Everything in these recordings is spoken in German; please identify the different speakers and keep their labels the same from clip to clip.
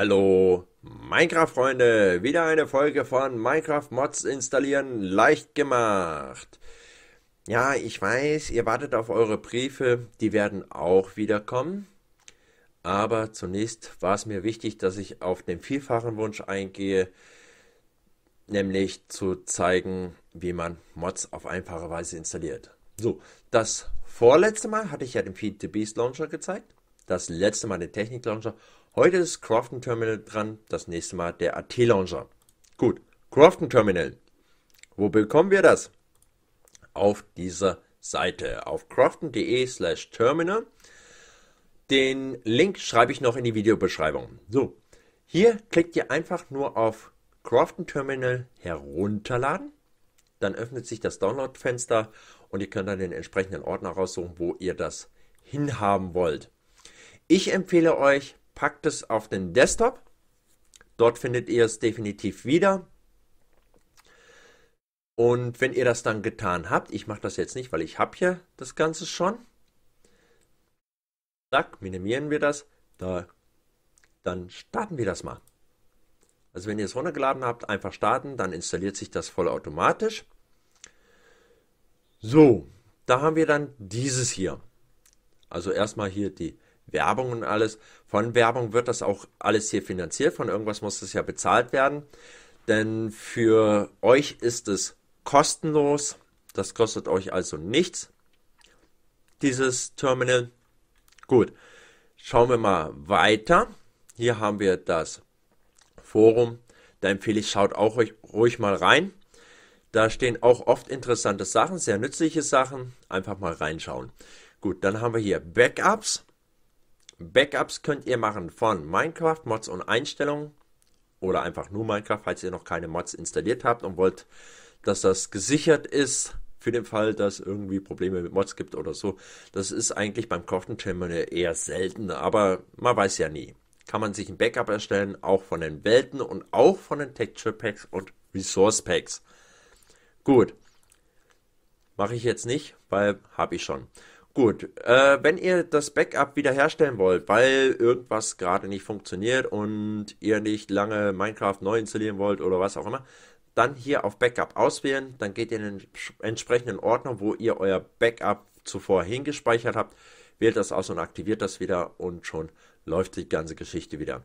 Speaker 1: Hallo Minecraft-Freunde, wieder eine Folge von Minecraft-Mods installieren, leicht gemacht. Ja, ich weiß, ihr wartet auf eure Briefe, die werden auch wieder kommen. Aber zunächst war es mir wichtig, dass ich auf den vielfachen Wunsch eingehe, nämlich zu zeigen, wie man Mods auf einfache Weise installiert. So, das vorletzte Mal hatte ich ja den Feed the Beast Launcher gezeigt, das letzte Mal den Technik Launcher Heute ist Crofton Terminal dran, das nächste Mal der AT Launcher. Gut, Crofton Terminal. Wo bekommen wir das? Auf dieser Seite, auf crofton.de slash terminal. Den Link schreibe ich noch in die Videobeschreibung. So, hier klickt ihr einfach nur auf Crofton Terminal herunterladen. Dann öffnet sich das Download-Fenster und ihr könnt dann den entsprechenden Ordner raussuchen, wo ihr das hinhaben wollt. Ich empfehle euch, packt es auf den Desktop. Dort findet ihr es definitiv wieder. Und wenn ihr das dann getan habt, ich mache das jetzt nicht, weil ich habe hier das Ganze schon. Zack, minimieren wir das. Da, dann starten wir das mal. Also wenn ihr es runtergeladen habt, einfach starten, dann installiert sich das vollautomatisch. So, da haben wir dann dieses hier. Also erstmal hier die Werbung und alles. Von Werbung wird das auch alles hier finanziert, von irgendwas muss das ja bezahlt werden. Denn für euch ist es kostenlos. Das kostet euch also nichts, dieses Terminal. Gut, schauen wir mal weiter. Hier haben wir das Forum. Da empfehle ich, schaut auch ruhig, ruhig mal rein. Da stehen auch oft interessante Sachen, sehr nützliche Sachen. Einfach mal reinschauen. Gut, dann haben wir hier Backups. Backups könnt ihr machen von Minecraft, Mods und Einstellungen oder einfach nur Minecraft, falls ihr noch keine Mods installiert habt und wollt, dass das gesichert ist für den Fall, dass irgendwie Probleme mit Mods gibt oder so. Das ist eigentlich beim Craften Terminal eher selten, aber man weiß ja nie. Kann man sich ein Backup erstellen, auch von den Welten und auch von den Texture Packs und Resource Packs. Gut. Mache ich jetzt nicht, weil habe ich schon. Gut, äh, wenn ihr das Backup wiederherstellen wollt, weil irgendwas gerade nicht funktioniert und ihr nicht lange Minecraft neu installieren wollt oder was auch immer, dann hier auf Backup auswählen, dann geht ihr in den entsprechenden Ordner, wo ihr euer Backup zuvor hingespeichert habt, wählt das aus und aktiviert das wieder und schon läuft die ganze Geschichte wieder.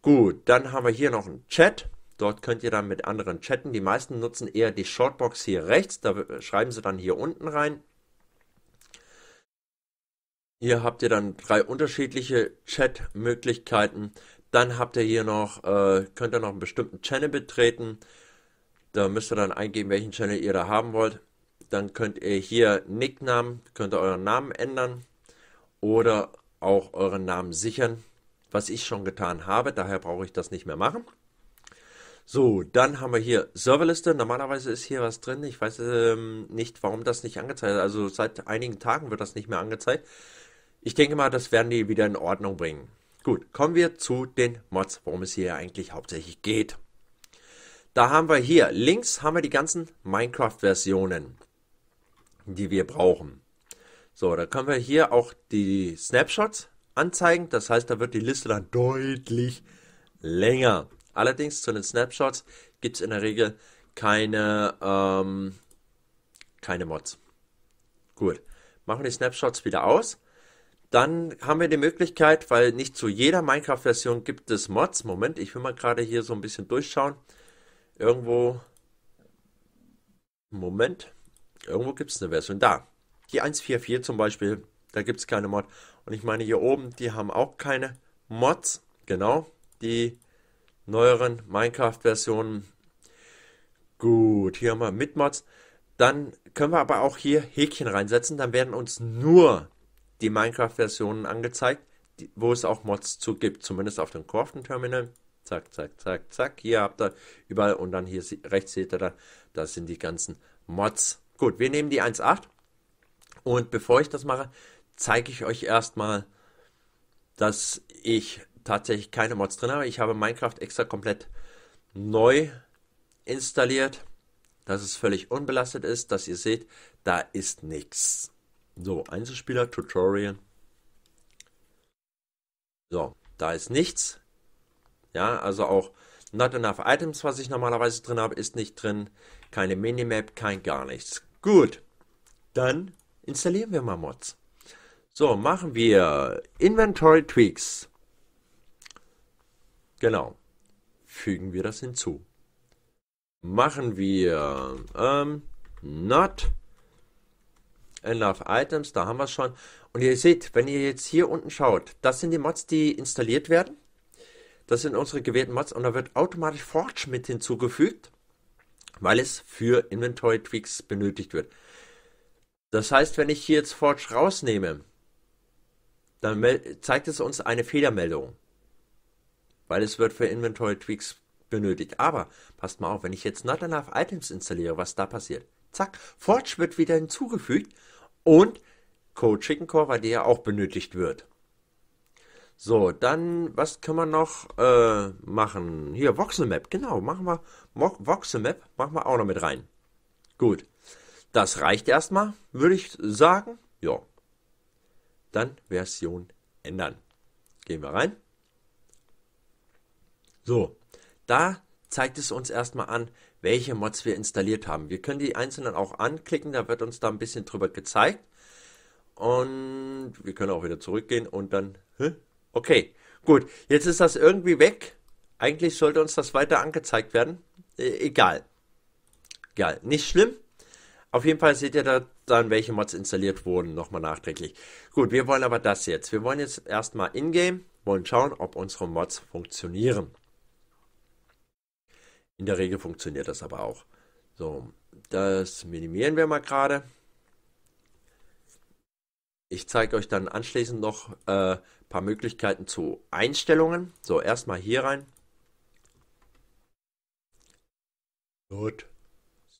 Speaker 1: Gut, dann haben wir hier noch einen Chat. Dort könnt ihr dann mit anderen chatten. Die meisten nutzen eher die Shortbox hier rechts, da schreiben sie dann hier unten rein hier habt ihr dann drei unterschiedliche Chat-Möglichkeiten. Dann habt ihr hier noch, äh, könnt ihr noch einen bestimmten Channel betreten. Da müsst ihr dann eingeben, welchen Channel ihr da haben wollt. Dann könnt ihr hier Nicknamen, könnt ihr euren Namen ändern oder auch euren Namen sichern, was ich schon getan habe. Daher brauche ich das nicht mehr machen. So, dann haben wir hier Serverliste. Normalerweise ist hier was drin. Ich weiß ähm, nicht, warum das nicht angezeigt wird. Also seit einigen Tagen wird das nicht mehr angezeigt. Ich denke mal, das werden die wieder in Ordnung bringen. Gut, kommen wir zu den Mods, worum es hier eigentlich hauptsächlich geht. Da haben wir hier, links haben wir die ganzen Minecraft-Versionen, die wir brauchen. So, da können wir hier auch die Snapshots anzeigen. Das heißt, da wird die Liste dann deutlich länger. Allerdings zu den Snapshots gibt es in der Regel keine, ähm, keine Mods. Gut, machen wir die Snapshots wieder aus. Dann haben wir die Möglichkeit, weil nicht zu jeder Minecraft-Version gibt es Mods. Moment, ich will mal gerade hier so ein bisschen durchschauen. Irgendwo. Moment. Irgendwo gibt es eine Version. Da. Die 1.4.4 zum Beispiel. Da gibt es keine Mod. Und ich meine, hier oben, die haben auch keine Mods. Genau. Die neueren Minecraft-Versionen. Gut, hier haben wir mit Mods. Dann können wir aber auch hier Häkchen reinsetzen. Dann werden uns nur die Minecraft-Versionen angezeigt, die, wo es auch Mods zu gibt, zumindest auf dem Craften-Terminal. Zack, zack, zack, zack. Hier habt ihr überall und dann hier rechts seht ihr da, da sind die ganzen Mods. Gut, wir nehmen die 1.8 und bevor ich das mache, zeige ich euch erstmal, dass ich tatsächlich keine Mods drin habe. Ich habe Minecraft extra komplett neu installiert, dass es völlig unbelastet ist, dass ihr seht, da ist nichts. So, Einzelspieler, Tutorial. So, da ist nichts. Ja, also auch Not Enough Items, was ich normalerweise drin habe, ist nicht drin. Keine Minimap, kein gar nichts. Gut, dann installieren wir mal Mods. So, machen wir Inventory Tweaks. Genau. Fügen wir das hinzu. Machen wir ähm, Not Enough Items, da haben wir es schon. Und ihr seht, wenn ihr jetzt hier unten schaut, das sind die Mods, die installiert werden. Das sind unsere gewählten Mods und da wird automatisch Forge mit hinzugefügt, weil es für Inventory-Tweaks benötigt wird. Das heißt, wenn ich hier jetzt Forge rausnehme, dann zeigt es uns eine Fehlermeldung, weil es wird für Inventory-Tweaks benötigt. Aber passt mal auf, wenn ich jetzt Not Enough Items installiere, was da passiert zack, Forge wird wieder hinzugefügt und Code Chicken Core, weil der ja auch benötigt wird. So, dann, was können wir noch äh, machen? Hier, Voxel Map, genau, machen wir Voxel Map, machen wir auch noch mit rein. Gut, das reicht erstmal, würde ich sagen. Ja, dann Version ändern. Gehen wir rein. So, da zeigt es uns erstmal an, welche Mods wir installiert haben. Wir können die einzelnen auch anklicken, da wird uns da ein bisschen drüber gezeigt. Und wir können auch wieder zurückgehen und dann... Hä? Okay, gut. Jetzt ist das irgendwie weg. Eigentlich sollte uns das weiter angezeigt werden. E egal. Egal. Nicht schlimm. Auf jeden Fall seht ihr da dann, welche Mods installiert wurden, nochmal nachträglich. Gut, wir wollen aber das jetzt. Wir wollen jetzt erstmal ingame, wollen schauen, ob unsere Mods funktionieren. In der Regel funktioniert das aber auch. So, das minimieren wir mal gerade. Ich zeige euch dann anschließend noch ein äh, paar Möglichkeiten zu Einstellungen. So, erstmal hier rein. Dort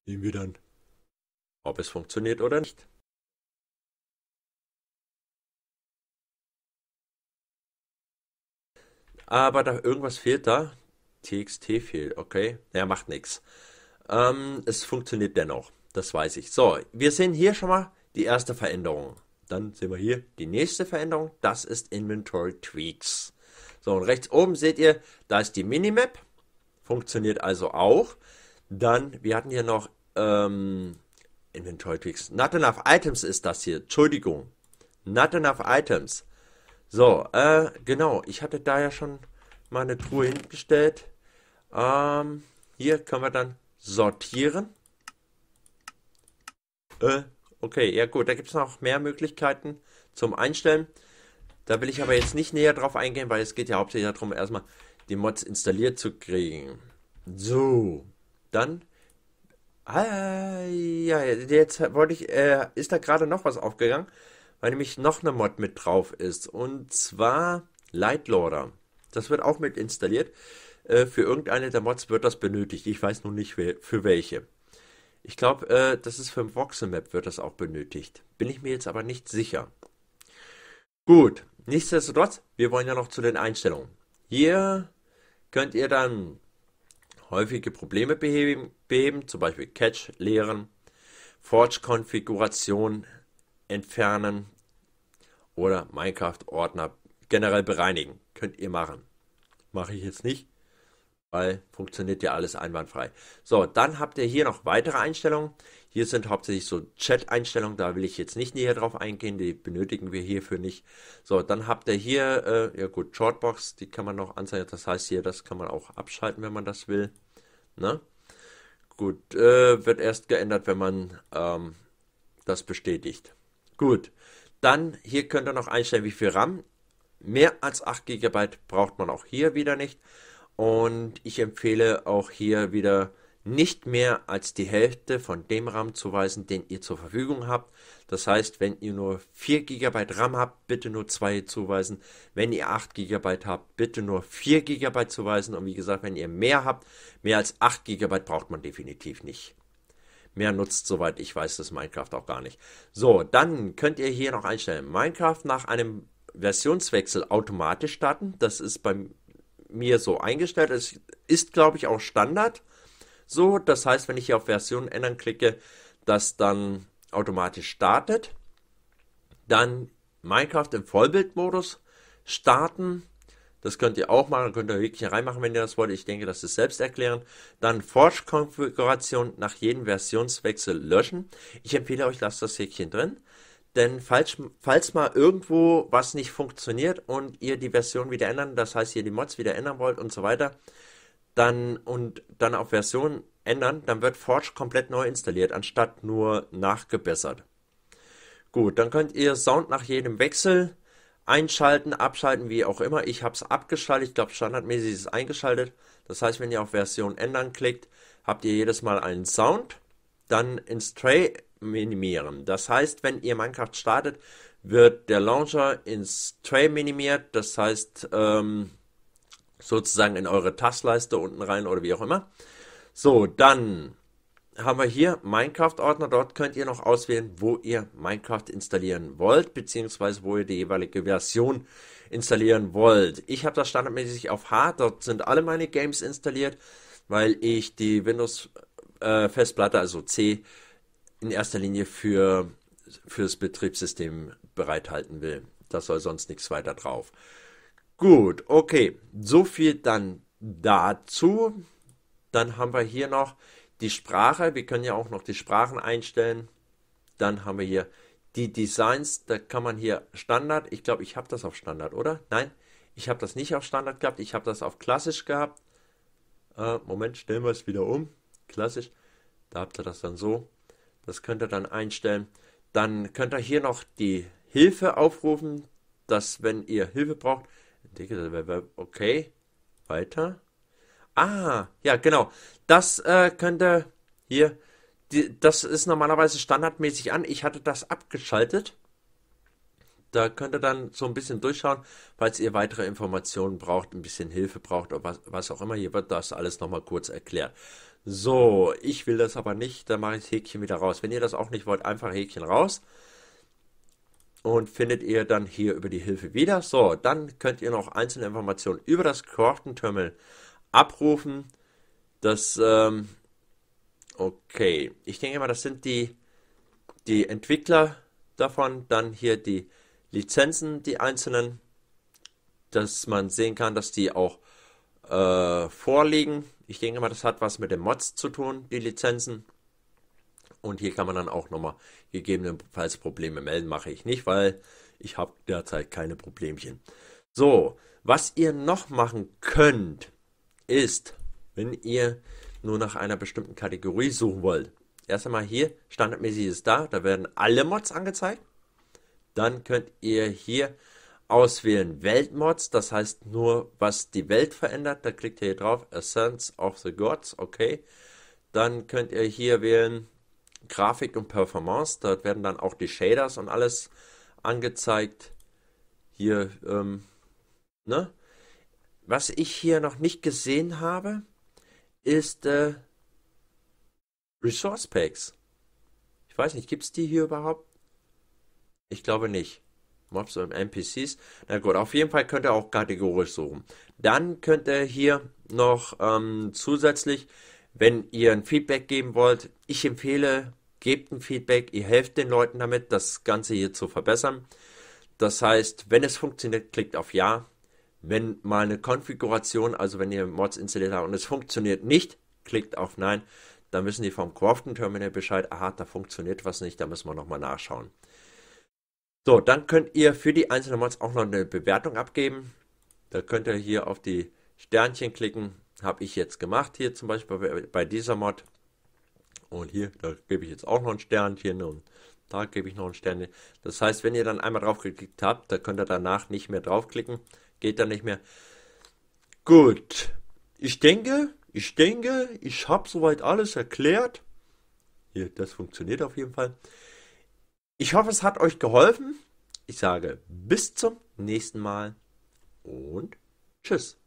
Speaker 1: sehen wir dann, ob es funktioniert oder nicht. Aber da irgendwas fehlt da. TXT fehlt, okay. Ja, macht nichts. Ähm, es funktioniert dennoch, das weiß ich. So, wir sehen hier schon mal die erste Veränderung. Dann sehen wir hier die nächste Veränderung, das ist Inventory Tweaks. So, und rechts oben seht ihr, da ist die Minimap, funktioniert also auch. Dann, wir hatten hier noch ähm, Inventory Tweaks. Not enough items ist das hier, Entschuldigung. Not enough items. So, äh, genau, ich hatte da ja schon meine Truhe hingestellt. Ähm, hier können wir dann sortieren. Äh, okay, ja gut, da gibt es noch mehr Möglichkeiten zum Einstellen. Da will ich aber jetzt nicht näher drauf eingehen, weil es geht ja hauptsächlich darum, erstmal die Mods installiert zu kriegen. So, dann. Ah, ja, jetzt wollte ich, äh, ist da gerade noch was aufgegangen, weil nämlich noch eine Mod mit drauf ist. Und zwar Lightloader. Das wird auch mit installiert. Äh, für irgendeine der Mods wird das benötigt. Ich weiß nur nicht für welche. Ich glaube, äh, das ist für ein Voxel-Map wird das auch benötigt. Bin ich mir jetzt aber nicht sicher. Gut, nichtsdestotrotz, wir wollen ja noch zu den Einstellungen. Hier könnt ihr dann häufige Probleme beheben, beheben zum Beispiel Catch leeren, Forge-Konfiguration entfernen oder Minecraft-Ordner generell bereinigen. Könnt ihr machen. Mache ich jetzt nicht weil funktioniert ja alles einwandfrei. So, dann habt ihr hier noch weitere Einstellungen. Hier sind hauptsächlich so Chat-Einstellungen, da will ich jetzt nicht näher drauf eingehen, die benötigen wir hierfür nicht. So, dann habt ihr hier, äh, ja gut, Shortbox, die kann man noch anzeigen, das heißt hier, das kann man auch abschalten, wenn man das will. Ne? Gut, äh, wird erst geändert, wenn man ähm, das bestätigt. Gut, dann hier könnt ihr noch einstellen, wie viel RAM. Mehr als 8 GB braucht man auch hier wieder nicht. Und ich empfehle auch hier wieder nicht mehr als die Hälfte von dem RAM zu weisen, den ihr zur Verfügung habt. Das heißt, wenn ihr nur 4 GB RAM habt, bitte nur 2 zuweisen. Wenn ihr 8 GB habt, bitte nur 4 GB zuweisen. Und wie gesagt, wenn ihr mehr habt, mehr als 8 GB braucht man definitiv nicht. Mehr nutzt, soweit ich weiß, das Minecraft auch gar nicht. So, dann könnt ihr hier noch einstellen. Minecraft nach einem Versionswechsel automatisch starten. Das ist beim mir so eingestellt. Es ist, glaube ich, auch Standard. So, das heißt, wenn ich hier auf Version ändern klicke, das dann automatisch startet. Dann Minecraft im Vollbildmodus starten. Das könnt ihr auch machen, könnt ihr wirklich reinmachen, wenn ihr das wollt. Ich denke, das ist selbst erklären. Dann Forge-Konfiguration nach jedem Versionswechsel löschen. Ich empfehle euch, lasst das Häkchen drin. Denn falls, falls mal irgendwo was nicht funktioniert und ihr die Version wieder ändern, das heißt ihr die Mods wieder ändern wollt und so weiter, dann und dann auf Version ändern, dann wird Forge komplett neu installiert, anstatt nur nachgebessert. Gut, dann könnt ihr Sound nach jedem Wechsel einschalten, abschalten, wie auch immer. Ich habe es abgeschaltet, ich glaube standardmäßig ist es eingeschaltet. Das heißt, wenn ihr auf Version ändern klickt, habt ihr jedes Mal einen Sound. Dann ins Tray minimieren. Das heißt, wenn ihr Minecraft startet, wird der Launcher ins Tray minimiert, das heißt ähm, sozusagen in eure Taskleiste unten rein oder wie auch immer. So, dann haben wir hier Minecraft-Ordner. Dort könnt ihr noch auswählen, wo ihr Minecraft installieren wollt, beziehungsweise wo ihr die jeweilige Version installieren wollt. Ich habe das standardmäßig auf H. Dort sind alle meine Games installiert, weil ich die Windows-Festplatte, äh, also C, in erster Linie für das Betriebssystem bereithalten will. Das soll sonst nichts weiter drauf. Gut, okay, so viel dann dazu. Dann haben wir hier noch die Sprache. Wir können ja auch noch die Sprachen einstellen. Dann haben wir hier die Designs. Da kann man hier Standard. Ich glaube, ich habe das auf Standard, oder? Nein, ich habe das nicht auf Standard gehabt. Ich habe das auf Klassisch gehabt. Äh, Moment, stellen wir es wieder um. Klassisch. Da habt ihr das dann so. Das könnt ihr dann einstellen. Dann könnt ihr hier noch die Hilfe aufrufen, dass wenn ihr Hilfe braucht, okay, weiter. Ah, ja, genau. Das äh, könnt hier, die, das ist normalerweise standardmäßig an. Ich hatte das abgeschaltet. Da könnt ihr dann so ein bisschen durchschauen, falls ihr weitere Informationen braucht, ein bisschen Hilfe braucht oder was, was auch immer. Hier wird das alles nochmal kurz erklärt. So, ich will das aber nicht, dann mache ich das Häkchen wieder raus. Wenn ihr das auch nicht wollt, einfach Häkchen raus. Und findet ihr dann hier über die Hilfe wieder. So, dann könnt ihr noch einzelne Informationen über das Kartenterminal abrufen. Das, ähm, okay. Ich denke mal, das sind die, die Entwickler davon. Dann hier die Lizenzen, die einzelnen. Dass man sehen kann, dass die auch äh, vorliegen ich denke mal, das hat was mit den Mods zu tun, die Lizenzen. Und hier kann man dann auch nochmal gegebenenfalls Probleme melden. Mache ich nicht, weil ich habe derzeit keine Problemchen. So, was ihr noch machen könnt, ist, wenn ihr nur nach einer bestimmten Kategorie suchen wollt. Erst einmal hier, standardmäßig ist da, da werden alle Mods angezeigt. Dann könnt ihr hier auswählen Weltmods, das heißt nur, was die Welt verändert. Da klickt ihr hier drauf, Essence of the Gods, okay. Dann könnt ihr hier wählen Grafik und Performance. Dort werden dann auch die Shaders und alles angezeigt. Hier, ähm, ne? Was ich hier noch nicht gesehen habe, ist äh, Resource Packs. Ich weiß nicht, gibt es die hier überhaupt? Ich glaube nicht. Mobs und NPCs. Na gut, auf jeden Fall könnt ihr auch kategorisch suchen. Dann könnt ihr hier noch ähm, zusätzlich, wenn ihr ein Feedback geben wollt, ich empfehle, gebt ein Feedback, ihr helft den Leuten damit, das Ganze hier zu verbessern. Das heißt, wenn es funktioniert, klickt auf Ja. Wenn mal eine Konfiguration, also wenn ihr Mods installiert habt und es funktioniert nicht, klickt auf Nein. Dann wissen die vom Craften Terminal Bescheid, aha, da funktioniert was nicht, da müssen wir nochmal nachschauen. So, dann könnt ihr für die einzelnen Mods auch noch eine Bewertung abgeben. Da könnt ihr hier auf die Sternchen klicken. Habe ich jetzt gemacht, hier zum Beispiel bei, dieser Mod. Und hier, da gebe ich jetzt auch noch ein Sternchen und da gebe ich noch ein Sternchen. Das heißt, wenn ihr dann einmal drauf geklickt habt, da könnt ihr danach nicht mehr draufklicken. Geht dann nicht mehr. Gut. Ich denke, ich denke, ich habe soweit alles erklärt. Hier, das funktioniert auf jeden Fall. Ich hoffe, es hat euch geholfen. Ich sage bis zum nächsten Mal und tschüss.